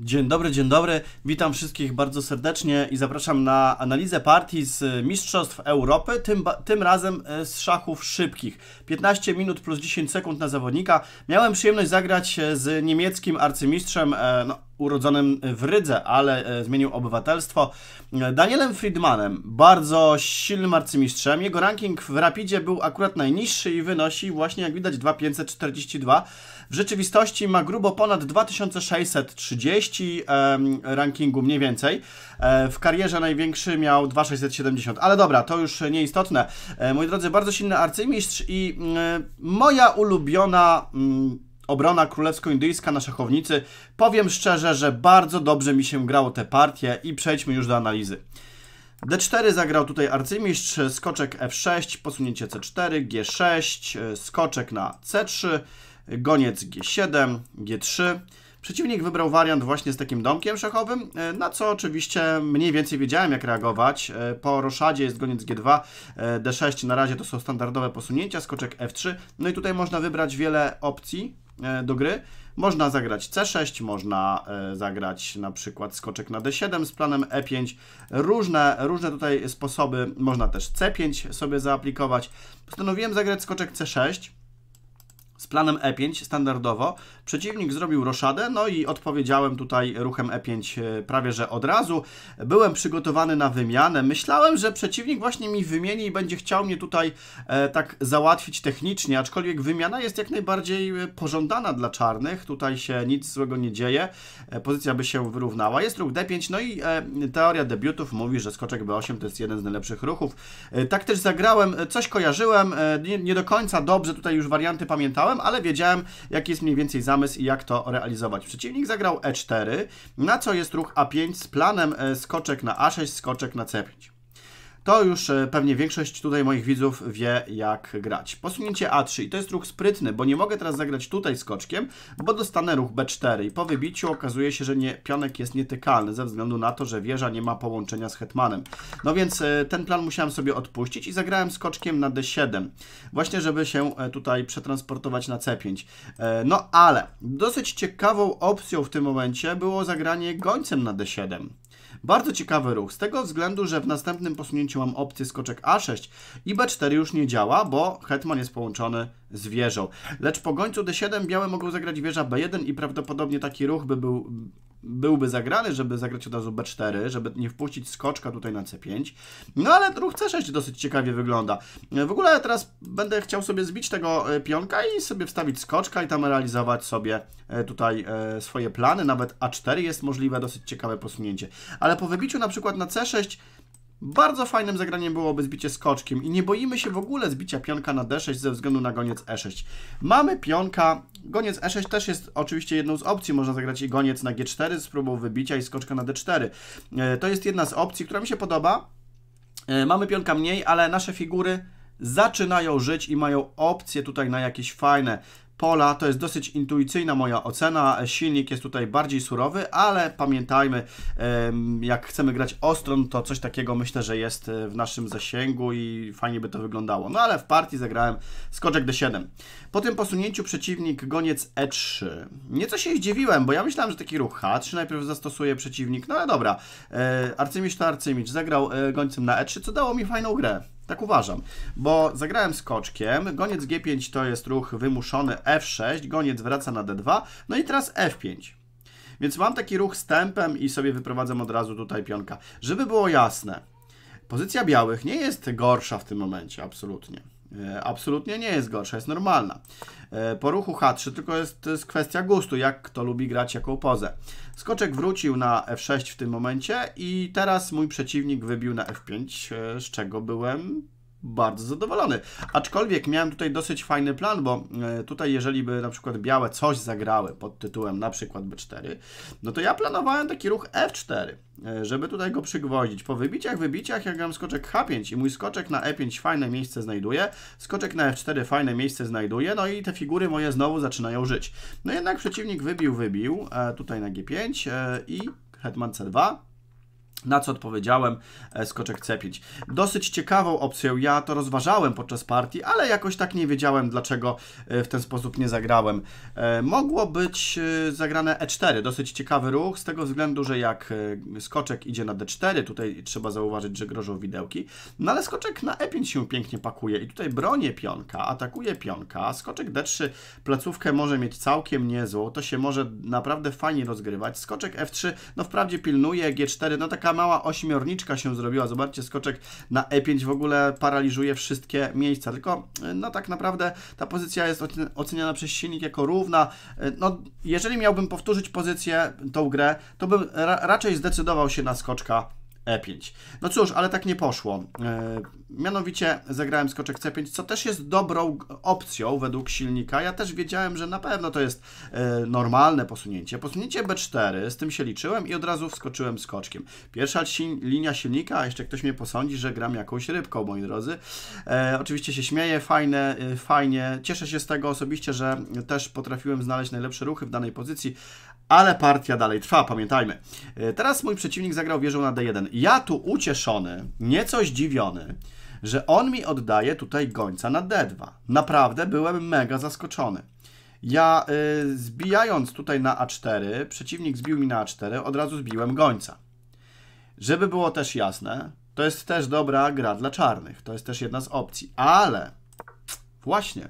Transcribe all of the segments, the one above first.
Dzień dobry, dzień dobry. Witam wszystkich bardzo serdecznie i zapraszam na analizę partii z e, Mistrzostw Europy, tym, tym razem e, z szachów szybkich. 15 minut plus 10 sekund na zawodnika. Miałem przyjemność zagrać e, z niemieckim arcymistrzem, no, urodzonym w Rydze, ale zmienił obywatelstwo, Danielem Friedmanem, bardzo silnym arcymistrzem. Jego ranking w Rapidzie był akurat najniższy i wynosi właśnie, jak widać, 2542 w rzeczywistości ma grubo ponad 2630 rankingu mniej więcej. E, w karierze największy miał 2670, ale dobra, to już nieistotne. E, moi drodzy, bardzo silny arcymistrz i mm, moja ulubiona mm, obrona królewsko-indyjska na szachownicy. Powiem szczerze, że bardzo dobrze mi się grało te partie i przejdźmy już do analizy. D4 zagrał tutaj arcymistrz, skoczek F6, posunięcie C4, G6, e, skoczek na C3, goniec G7, G3. Przeciwnik wybrał wariant właśnie z takim domkiem szachowym, e, na co oczywiście mniej więcej wiedziałem jak reagować. E, po roszadzie jest goniec G2, D6 e, na razie to są standardowe posunięcia, skoczek F3. No i tutaj można wybrać wiele opcji do gry. Można zagrać C6, można zagrać na przykład skoczek na D7 z planem E5. Różne, różne tutaj sposoby, można też C5 sobie zaaplikować. Postanowiłem zagrać skoczek C6 z planem E5 standardowo. Przeciwnik zrobił roszadę, no i odpowiedziałem tutaj ruchem E5 e, prawie że od razu. Byłem przygotowany na wymianę. Myślałem, że przeciwnik właśnie mi wymieni i będzie chciał mnie tutaj e, tak załatwić technicznie, aczkolwiek wymiana jest jak najbardziej e, pożądana dla czarnych. Tutaj się nic złego nie dzieje. E, pozycja by się wyrównała. Jest ruch D5, no i e, teoria debiutów mówi, że skoczek B8 to jest jeden z najlepszych ruchów. E, tak też zagrałem, coś kojarzyłem, nie, nie do końca dobrze tutaj już warianty pamiętałem, grałem, ale wiedziałem, jaki jest mniej więcej zamysł i jak to realizować. Przeciwnik zagrał E4, na co jest ruch A5 z planem e, skoczek na A6, skoczek na C5 to już e, pewnie większość tutaj moich widzów wie, jak grać. Posunięcie A3 i to jest ruch sprytny, bo nie mogę teraz zagrać tutaj skoczkiem, bo dostanę ruch B4 i po wybiciu okazuje się, że nie, pionek jest nietykalny ze względu na to, że wieża nie ma połączenia z hetmanem. No więc e, ten plan musiałem sobie odpuścić i zagrałem skoczkiem na D7, właśnie żeby się e, tutaj przetransportować na C5. No ale dosyć ciekawą opcją w tym momencie było zagranie gońcem na D7. Bardzo ciekawy ruch, z tego względu, że w następnym posunięciu mam opcję skoczek A6 i B4 już nie działa, bo hetman jest połączony z wieżą. Lecz po gońcu D7 białe mogą zagrać wieża B1 i prawdopodobnie taki ruch by był, byłby zagrany, żeby zagrać od razu B4, żeby nie wpuścić skoczka tutaj na C5. No ale ruch C6 dosyć ciekawie wygląda. W ogóle teraz będę chciał sobie zbić tego e, pionka i sobie wstawić skoczka i tam realizować sobie e, tutaj e, swoje plany. Nawet A4 jest możliwe, dosyć ciekawe posunięcie. Ale po wybiciu na przykład na C6 bardzo fajnym zagraniem byłoby zbicie skoczkiem i nie boimy się w ogóle zbicia pionka na d6 ze względu na goniec e6. Mamy pionka, goniec e6 też jest oczywiście jedną z opcji, można zagrać i goniec na g4 z próbą wybicia i skoczka na d4. E, to jest jedna z opcji, która mi się podoba. E, mamy pionka mniej, ale nasze figury zaczynają żyć i mają opcje tutaj na jakieś fajne pola. To jest dosyć intuicyjna moja ocena. Silnik jest tutaj bardziej surowy, ale pamiętajmy, jak chcemy grać ostrą, no to coś takiego myślę, że jest e, w naszym zasięgu i fajnie by to wyglądało. No ale w partii zagrałem skoczek D7. Po tym posunięciu przeciwnik goniec E3. Nieco się zdziwiłem, bo ja myślałem, że taki ruch H3 najpierw zastosuje przeciwnik. No ale dobra. E, arcymistrz to arcymistrz. Zagrał e, gońcem na E3, co dało mi fajną grę. Tak uważam, bo zagrałem skoczkiem, goniec G5 to jest ruch wymuszony F6, goniec wraca na D2, no i teraz F5. Więc mam taki ruch z tempem i sobie wyprowadzam od razu tutaj pionka. Żeby było jasne, pozycja białych nie jest gorsza w tym momencie, absolutnie. E, absolutnie nie jest gorsza, jest normalna. E, po ruchu H3 tylko jest, jest kwestia gustu, jak kto lubi grać jaką pozę. Skoczek wrócił na F6 w tym momencie i teraz mój przeciwnik wybił na F5, e, z czego byłem bardzo zadowolony. Aczkolwiek miałem tutaj dosyć fajny plan, bo e, tutaj jeżeli by na przykład białe coś zagrały pod tytułem na przykład B4, no to ja planowałem taki ruch F4, e, żeby tutaj go przygwoździć. Po wybiciach, wybiciach jak mam skoczek H5 i mój skoczek na E5 fajne miejsce znajduje, skoczek na F4 fajne miejsce znajduje, no i te figury moje znowu zaczynają żyć. No jednak przeciwnik wybił, wybił, e, tutaj na G5 i hetman C2, na co odpowiedziałem e, skoczek C5. Dosyć ciekawą opcją, ja to rozważałem podczas partii, ale jakoś tak nie wiedziałem, dlaczego e, w ten sposób nie zagrałem. E, mogło być zagrane E4, dosyć ciekawy ruch, z tego względu, że jak skoczek idzie na D4, tutaj trzeba zauważyć, że grożą widełki, no ale skoczek na E5 się pięknie pakuje i tutaj bronię pionka, atakuje pionka, skoczek D3 placówkę może mieć całkiem niezłą, to się może naprawdę fajnie rozgrywać, skoczek F3, no wprawdzie pilnuje, G4, no taka mała ośmiorniczka się zrobiła. Zobaczcie, skoczek na E5 w ogóle paraliżuje wszystkie miejsca. Tylko, e, no tak naprawdę ta pozycja jest oceniana przez silnik jako równa. E, no, jeżeli miałbym powtórzyć pozycję, tą grę, to bym ra raczej zdecydował się na skoczka E5. No cóż, ale tak nie poszło. E, Mianowicie zagrałem skoczek C5, co też jest dobrą opcją według silnika. Ja też wiedziałem, że na pewno to jest e, normalne posunięcie. Posunięcie B4, z tym się liczyłem i od razu wskoczyłem skoczkiem. Pierwsza si linia silnika, a jeszcze ktoś mnie posądzi, że gram jakąś rybką, moi drodzy. E, oczywiście się śmieję, fajne, e, fajnie. Cieszę się z tego osobiście, że też potrafiłem znaleźć najlepsze ruchy w danej pozycji, ale partia dalej trwa, pamiętajmy. E, teraz mój przeciwnik zagrał wieżą na D1. Ja tu ucieszony, nieco zdziwiony, że on mi oddaje tutaj gońca na d2. Naprawdę byłem mega zaskoczony. Ja y, zbijając tutaj na a4, przeciwnik zbił mi na a4, od razu zbiłem gońca. Żeby było też jasne, to jest też dobra gra dla czarnych. To jest też jedna z opcji. Ale właśnie,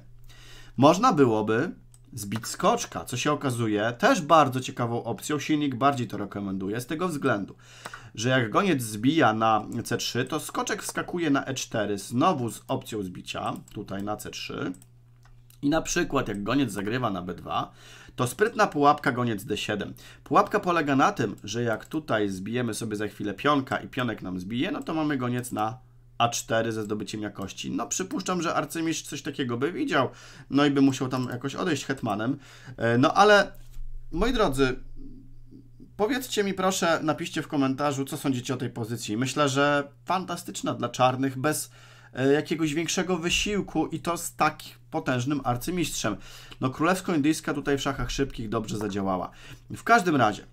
można byłoby zbić skoczka, co się okazuje też bardzo ciekawą opcją. Silnik bardziej to rekomenduje z tego względu, że jak goniec zbija na C3, to skoczek wskakuje na E4 znowu z opcją zbicia, tutaj na C3. I na przykład jak goniec zagrywa na B2, to sprytna pułapka goniec D7. Pułapka polega na tym, że jak tutaj zbijemy sobie za chwilę pionka i pionek nam zbije, no to mamy goniec na a4 ze zdobyciem jakości. No przypuszczam, że arcymistrz coś takiego by widział, no i by musiał tam jakoś odejść hetmanem. E, no ale, moi drodzy, powiedzcie mi proszę, napiszcie w komentarzu, co sądzicie o tej pozycji. Myślę, że fantastyczna dla czarnych, bez e, jakiegoś większego wysiłku i to z tak potężnym arcymistrzem. No królewsko-indyjska tutaj w szachach szybkich dobrze zadziałała. W każdym razie,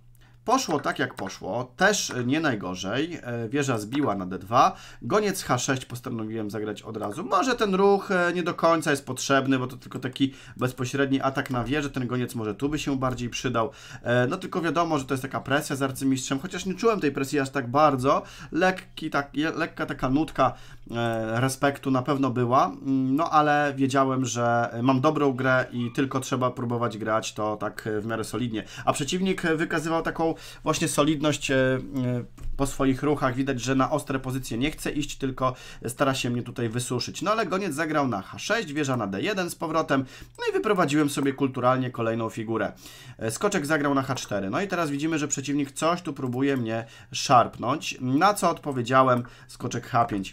Poszło tak jak poszło, też e, nie najgorzej, e, wieża zbiła na d2, goniec h6 postanowiłem zagrać od razu, może ten ruch e, nie do końca jest potrzebny, bo to tylko taki bezpośredni atak na wieżę, ten goniec może tu by się bardziej przydał, no tylko wiadomo, że to jest taka presja z arcymistrzem, chociaż nie czułem tej presji aż tak bardzo, Lekki, tak, lekka taka nutka respektu na pewno była, mm, no ale wiedziałem, że mam dobrą grę i tylko trzeba próbować grać to tak w miarę solidnie, a przeciwnik wykazywał taką właśnie solidność e, e, po swoich ruchach. Widać, że na ostre pozycje nie chce iść, tylko stara się mnie tutaj wysuszyć. No ale goniec zagrał na H6, wieża na D1 z powrotem, no i wyprowadziłem sobie kulturalnie kolejną figurę. E, skoczek zagrał na H4. No i teraz widzimy, że przeciwnik coś tu próbuje mnie szarpnąć, na co odpowiedziałem skoczek H5.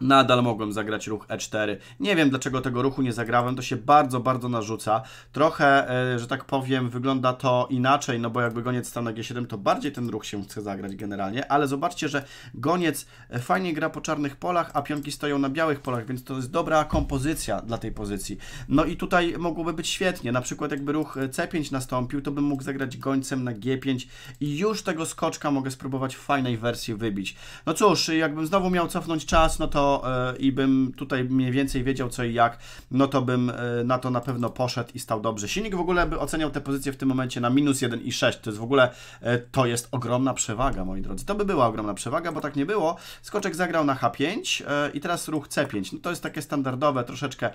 Nadal mogłem zagrać ruch E4. Nie wiem, dlaczego tego ruchu nie zagrałem. To się bardzo, bardzo narzuca. Trochę, e, że tak powiem, wygląda to inaczej, no bo jakby goniec stał na G7, to bardziej ten ruch się chce zagrać generalnie, ale zobaczcie, że goniec e, fajnie gra po czarnych polach, a pionki stoją na białych polach, więc to jest dobra kompozycja dla tej pozycji. No i tutaj mogłoby być świetnie. Na przykład jakby ruch e, C5 nastąpił, to bym mógł zagrać gońcem na G5 i już tego skoczka mogę spróbować w fajnej wersji wybić. No cóż, jakbym znowu miał cofnąć czas, no to e, i bym tutaj mniej więcej wiedział co i jak, no to bym e, na to na pewno poszedł i stał dobrze. Silnik w ogóle by oceniał tę pozycję w tym momencie na minus 1,6. To jest w ogóle, e, to jest ogromna przewaga, moi drodzy. To by była ogromna przewaga, bo tak nie było. Skoczek zagrał na H5 i teraz ruch C5. No to jest takie standardowe, troszeczkę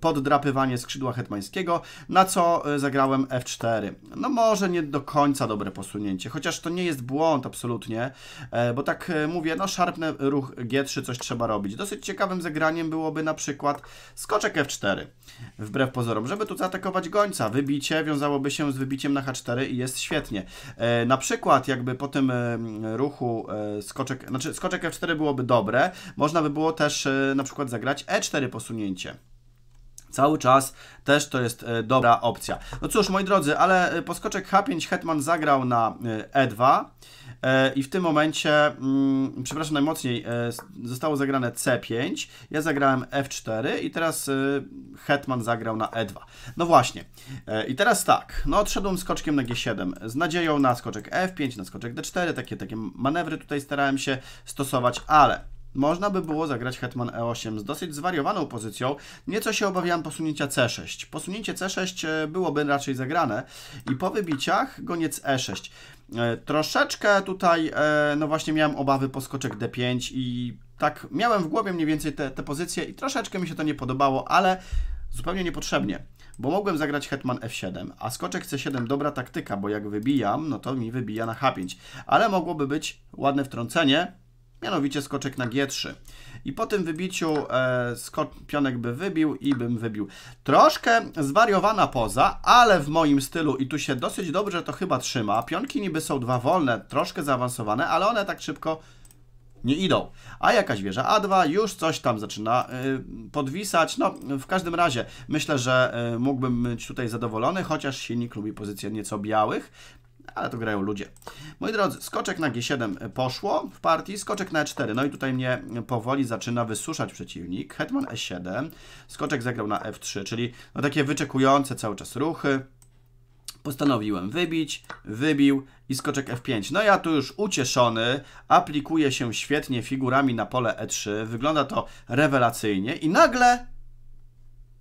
poddrapywanie skrzydła hetmańskiego, na co zagrałem F4. No może nie do końca dobre posunięcie, chociaż to nie jest błąd absolutnie, bo tak mówię, no szarpnę ruch G3, coś trzeba robić Dosyć ciekawym zagraniem byłoby na przykład skoczek f4, wbrew pozorom, żeby tu zaatakować gońca. Wybicie wiązałoby się z wybiciem na h4 i jest świetnie. E, na przykład jakby po tym e, ruchu e, skoczek, znaczy skoczek f4 byłoby dobre, można by było też e, na przykład zagrać e4 posunięcie cały czas też to jest e, dobra opcja. No cóż, moi drodzy, ale e, poskoczek H5 Hetman zagrał na E2 e i w tym momencie, mm, przepraszam najmocniej, zostało zagrane C5, ja zagrałem F4 i teraz Hetman zagrał na E2. No właśnie. I teraz tak, no odszedłem skoczkiem na G7 z nadzieją na skoczek F5, na skoczek D4, takie, takie manewry tutaj starałem się stosować, ale można by było zagrać hetman e8 z dosyć zwariowaną pozycją. Nieco się obawiałem posunięcia c6. Posunięcie c6 e, byłoby raczej zagrane i po wybiciach goniec e6. E, troszeczkę tutaj, e, no właśnie miałem obawy po skoczek d5 i tak miałem w głowie mniej więcej te, te pozycje i troszeczkę mi się to nie podobało, ale zupełnie niepotrzebnie, bo mogłem zagrać hetman f7, a skoczek c7 dobra taktyka, bo jak wybijam, no to mi wybija na h5, ale mogłoby być ładne wtrącenie, mianowicie skoczek na G3. I po tym wybiciu e, skok, pionek by wybił i bym wybił. Troszkę zwariowana poza, ale w moim stylu i tu się dosyć dobrze to chyba trzyma. Pionki niby są dwa wolne, troszkę zaawansowane, ale one tak szybko nie idą. A jakaś wieża A2 już coś tam zaczyna y, podwisać. No, w każdym razie myślę, że y, mógłbym być tutaj zadowolony, chociaż silnik lubi pozycję nieco białych ale tu grają ludzie. Moi drodzy, skoczek na G7 poszło w partii, skoczek na E4, no i tutaj mnie powoli zaczyna wysuszać przeciwnik. Hetman E7, skoczek zagrał na F3, czyli no takie wyczekujące cały czas ruchy. Postanowiłem wybić, wybił i skoczek F5. No ja tu już ucieszony, aplikuję się świetnie figurami na pole E3, wygląda to rewelacyjnie i nagle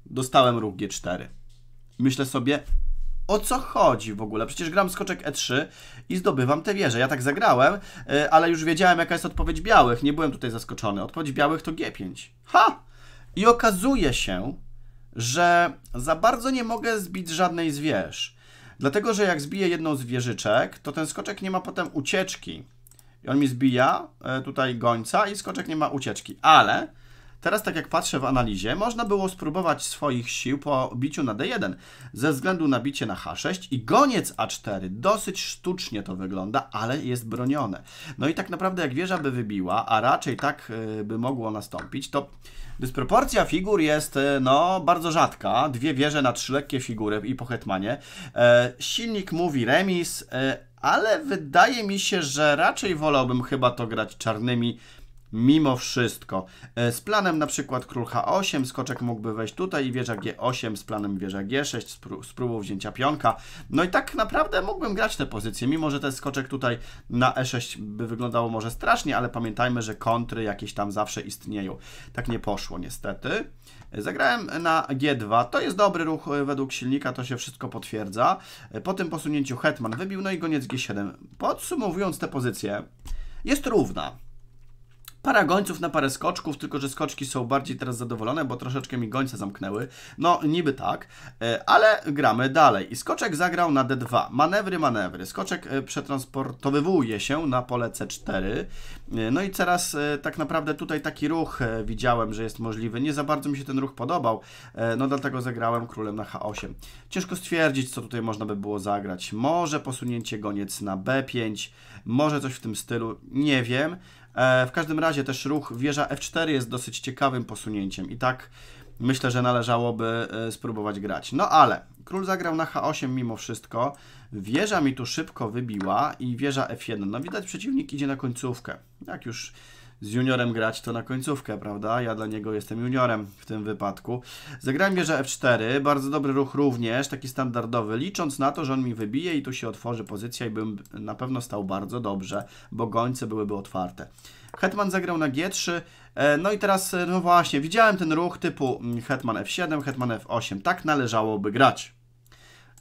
dostałem ruch G4. Myślę sobie, o co chodzi w ogóle? Przecież gram skoczek E3 i zdobywam te wieże. Ja tak zagrałem, e, ale już wiedziałem, jaka jest odpowiedź białych. Nie byłem tutaj zaskoczony. Odpowiedź białych to G5. Ha! I okazuje się, że za bardzo nie mogę zbić żadnej z wież. Dlatego, że jak zbiję jedną z wieżyczek, to ten skoczek nie ma potem ucieczki. I on mi zbija e, tutaj gońca i skoczek nie ma ucieczki. Ale Teraz, tak jak patrzę w analizie, można było spróbować swoich sił po biciu na D1 ze względu na bicie na H6 i goniec A4. Dosyć sztucznie to wygląda, ale jest bronione. No i tak naprawdę jak wieża by wybiła, a raczej tak e, by mogło nastąpić, to dysproporcja figur jest e, no, bardzo rzadka. Dwie wieże na trzy lekkie figury i po hetmanie. E, silnik mówi remis, e, ale wydaje mi się, że raczej wolałbym chyba to grać czarnymi mimo wszystko. E, z planem na przykład król H8, skoczek mógłby wejść tutaj i wieża G8, z planem wieża G6, spró z próbą wzięcia pionka. No i tak naprawdę mógłbym grać te pozycje, mimo że ten skoczek tutaj na E6 by wyglądało może strasznie, ale pamiętajmy, że kontry jakieś tam zawsze istnieją. Tak nie poszło niestety. E, zagrałem na G2, to jest dobry ruch e, według silnika, to się wszystko potwierdza. Po tym posunięciu hetman wybił, no i goniec G7. Podsumowując te pozycje, jest równa parę gońców na parę skoczków, tylko że skoczki są bardziej teraz zadowolone, bo troszeczkę mi gońce zamknęły. No, niby tak, e, ale gramy dalej. I skoczek zagrał na D2. Manewry, manewry. Skoczek e, przetransportowywuje się na pole C4. E, no i teraz tak naprawdę tutaj taki ruch widziałem, że jest możliwy. Nie za bardzo mi się ten ruch podobał, no dlatego zagrałem królem na H8. Ciężko stwierdzić, co tutaj można by było zagrać. Może posunięcie goniec na B5, może coś w tym stylu, nie wiem. E, w każdym razie też ruch wieża F4 jest dosyć ciekawym posunięciem i tak myślę, że należałoby e, spróbować grać. No ale król zagrał na H8 mimo wszystko. Wieża mi tu szybko wybiła i wieża F1. No widać przeciwnik idzie na końcówkę. Jak już z juniorem grać, to na końcówkę, prawda? Ja dla niego jestem juniorem w tym wypadku. Zagrałem wieżę F4, bardzo dobry ruch również, taki standardowy, licząc na to, że on mi wybije i tu się otworzy pozycja i bym na pewno stał bardzo dobrze, bo gońce byłyby otwarte. Hetman zagrał na G3, e, no i teraz, e, no właśnie, widziałem ten ruch typu mm, Hetman F7, Hetman F8, tak należałoby grać,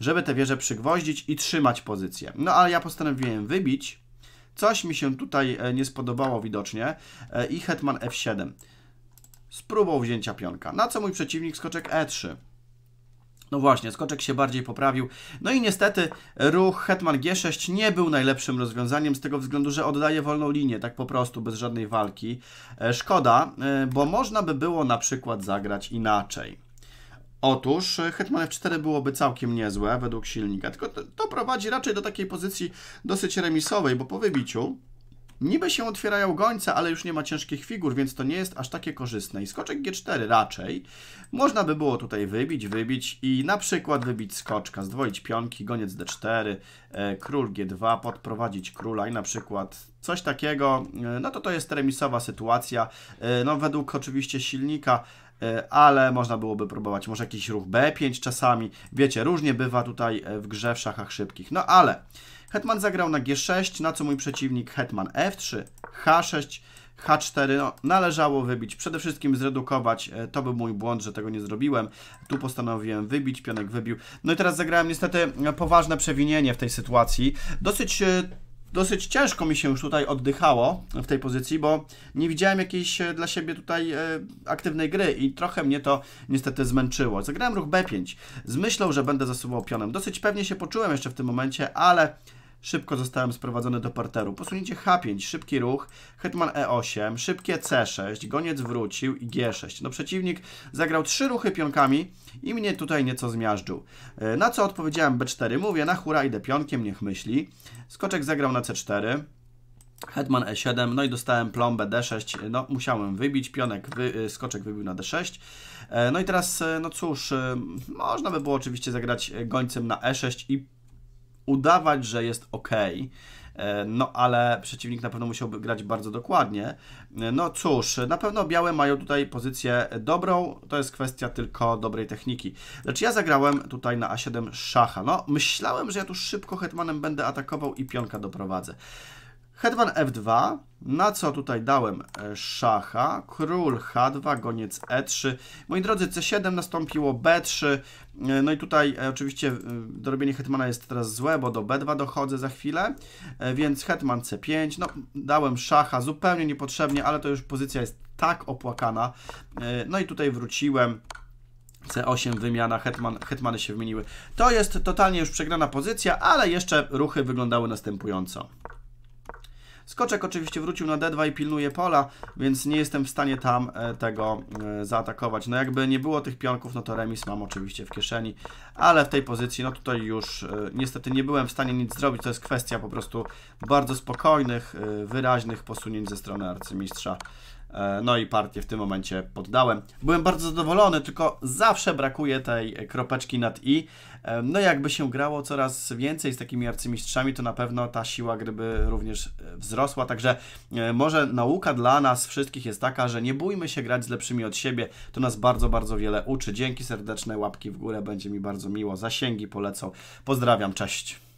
żeby te wieże przygwoździć i trzymać pozycję. No ale ja postanowiłem wybić, Coś mi się tutaj e, nie spodobało widocznie e, i hetman f7 spróbował wzięcia pionka, na co mój przeciwnik skoczek e3. No właśnie, skoczek się bardziej poprawił. No i niestety ruch Hetman G6 nie był najlepszym rozwiązaniem z tego względu, że oddaje wolną linię, tak po prostu, bez żadnej walki. E, szkoda, bo można by było na przykład zagrać inaczej. Otóż e, Hetman F4 byłoby całkiem niezłe według silnika, tylko to, to prowadzi raczej do takiej pozycji dosyć remisowej, bo po wybiciu Niby się otwierają gońce, ale już nie ma ciężkich figur, więc to nie jest aż takie korzystne. I skoczek G4 raczej. Można by było tutaj wybić, wybić i na przykład wybić skoczka, zdwoić pionki, goniec D4, e, król G2, podprowadzić króla i na przykład coś takiego. E, no to to jest remisowa sytuacja. E, no według oczywiście silnika ale można byłoby próbować może jakiś ruch B5 czasami. Wiecie, różnie bywa tutaj w grze w szachach szybkich. No ale Hetman zagrał na G6, na co mój przeciwnik Hetman F3, H6, H4. No, należało wybić, przede wszystkim zredukować. E, to był mój błąd, że tego nie zrobiłem. Tu postanowiłem wybić, pionek wybił. No i teraz zagrałem niestety e, poważne przewinienie w tej sytuacji. Dosyć e, dosyć ciężko mi się już tutaj oddychało w tej pozycji, bo nie widziałem jakiejś dla siebie tutaj aktywnej gry i trochę mnie to niestety zmęczyło. Zagrałem ruch B5 z myślą, że będę zasuwał pionem. Dosyć pewnie się poczułem jeszcze w tym momencie, ale Szybko zostałem sprowadzony do parteru. Posunięcie H5, szybki ruch, hetman E8, szybkie C6, goniec wrócił i G6. No przeciwnik zagrał trzy ruchy pionkami i mnie tutaj nieco zmiażdżył. E, na co odpowiedziałem B4, mówię na hura idę pionkiem, niech myśli. Skoczek zagrał na C4, Hetman E7, no i dostałem plombę D6, e, no musiałem wybić, pionek, wy, e, skoczek wybił na D6. No i teraz, no cóż, można by było oczywiście zagrać gońcem na E6 i udawać, że jest ok. E, no, ale przeciwnik na pewno musiałby grać bardzo dokładnie. E, no cóż, na pewno białe mają tutaj pozycję dobrą, to jest kwestia tylko dobrej techniki. Lecz ja zagrałem tutaj na A7 szacha. No, myślałem, że ja tu szybko hetmanem będę atakował i pionka doprowadzę. Hetman f2, na co tutaj dałem e, szacha, król h2, goniec e3. Moi drodzy, c7 nastąpiło b3, e, no i tutaj e, oczywiście dorobienie hetmana jest teraz złe, bo do b2 dochodzę za chwilę, więc hetman c5, no dałem szacha zupełnie niepotrzebnie, ale to już pozycja jest tak opłakana, no i tutaj wróciłem C8 wymiana, hetman, hetmany się wymieniły. To jest totalnie już przegrana pozycja, ale jeszcze ruchy wyglądały następująco. Skoczek oczywiście wrócił na D2 i pilnuje pola, więc nie jestem w stanie tam e, tego e, zaatakować. No jakby nie było tych pionków, no to remis mam oczywiście w kieszeni, ale w tej pozycji, no tutaj już e, niestety nie byłem w stanie nic zrobić. To jest kwestia po prostu bardzo spokojnych, wyraźnych posunięć ze strony arcymistrza E, no i partię w tym momencie poddałem. Byłem bardzo zadowolony, tylko zawsze brakuje tej kropeczki nad i. E, no jakby się grało coraz więcej z takimi arcymistrzami, to na pewno ta siła gdyby również e, wzrosła. Także może nauka dla nas wszystkich jest taka, że nie bójmy się grać z lepszymi od siebie. To nas bardzo, bardzo wiele uczy. Dzięki serdeczne, łapki w górę, będzie mi bardzo miło. Zasięgi polecą. Pozdrawiam, cześć.